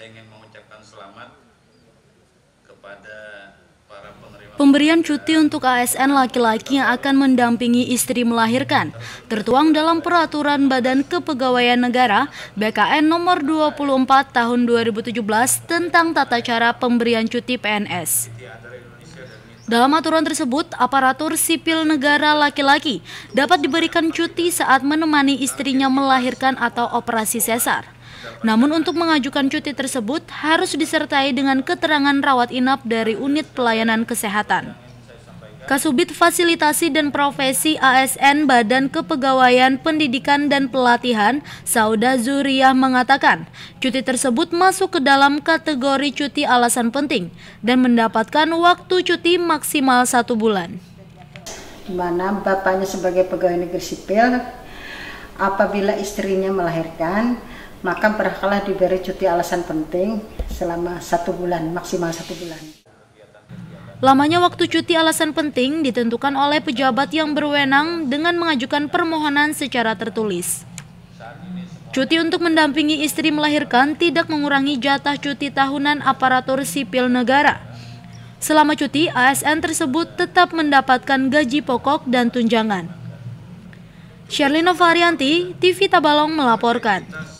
saya ingin mengucapkan selamat kepada para penerima. Pemberian cuti untuk ASN laki-laki yang akan mendampingi istri melahirkan tertuang dalam Peraturan Badan Kepegawaian Negara BKN Nomor 24 Tahun 2017 tentang tata cara pemberian cuti PNS. Dalam aturan tersebut, aparatur sipil negara laki-laki dapat diberikan cuti saat menemani istrinya melahirkan atau operasi sesar. Namun untuk mengajukan cuti tersebut harus disertai dengan keterangan rawat inap dari unit pelayanan kesehatan. Kasubit Fasilitasi dan Profesi ASN Badan Kepegawaian Pendidikan dan Pelatihan, Sauda Zuriyah mengatakan, cuti tersebut masuk ke dalam kategori cuti alasan penting dan mendapatkan waktu cuti maksimal satu bulan. Di mana bapaknya sebagai pegawai negeri sipil, apabila istrinya melahirkan, maka berhaklah diberi cuti alasan penting selama satu bulan, maksimal satu bulan. Lamanya waktu cuti alasan penting ditentukan oleh pejabat yang berwenang dengan mengajukan permohonan secara tertulis. Cuti untuk mendampingi istri melahirkan tidak mengurangi jatah cuti tahunan aparatur sipil negara. Selama cuti, ASN tersebut tetap mendapatkan gaji pokok dan tunjangan. Sherlino Varianti, TV Tabalong melaporkan.